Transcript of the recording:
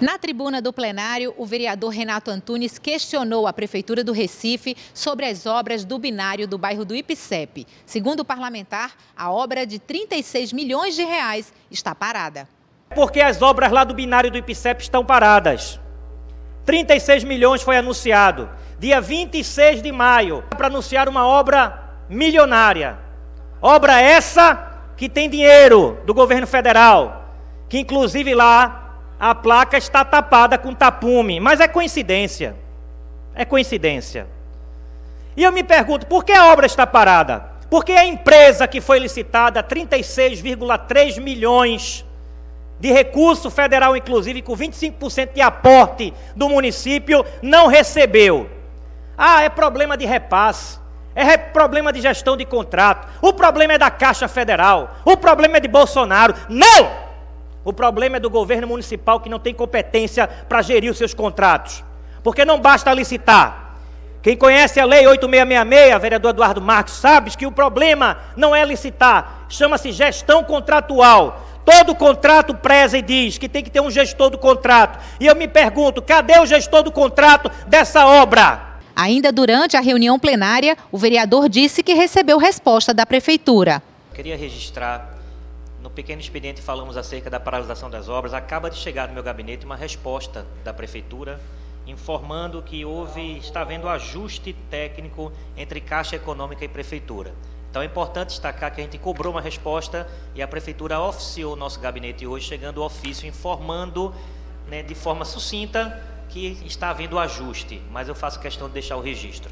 Na tribuna do plenário, o vereador Renato Antunes questionou a Prefeitura do Recife sobre as obras do binário do bairro do Ipicep. Segundo o parlamentar, a obra de 36 milhões de reais está parada. Porque as obras lá do binário do Ipicep estão paradas. 36 milhões foi anunciado. Dia 26 de maio, para anunciar uma obra milionária. Obra essa que tem dinheiro do governo federal, que inclusive lá a placa está tapada com tapume, mas é coincidência. É coincidência. E eu me pergunto, por que a obra está parada? Porque a empresa que foi licitada 36,3 milhões de recurso federal, inclusive com 25% de aporte do município, não recebeu. Ah, é problema de repasse. É problema de gestão de contrato. O problema é da Caixa Federal. O problema é de Bolsonaro. Não! O problema é do governo municipal que não tem competência para gerir os seus contratos. Porque não basta licitar. Quem conhece a lei 8666, vereador Eduardo Marques, sabe que o problema não é licitar, chama-se gestão contratual. Todo contrato preza e diz que tem que ter um gestor do contrato. E eu me pergunto, cadê o gestor do contrato dessa obra? Ainda durante a reunião plenária, o vereador disse que recebeu resposta da prefeitura. queria registrar no pequeno expediente falamos acerca da paralisação das obras. Acaba de chegar no meu gabinete uma resposta da prefeitura informando que houve, está havendo ajuste técnico entre Caixa Econômica e Prefeitura. Então é importante destacar que a gente cobrou uma resposta e a Prefeitura oficiou o nosso gabinete hoje, chegando o ofício informando né, de forma sucinta que está havendo ajuste, mas eu faço questão de deixar o registro.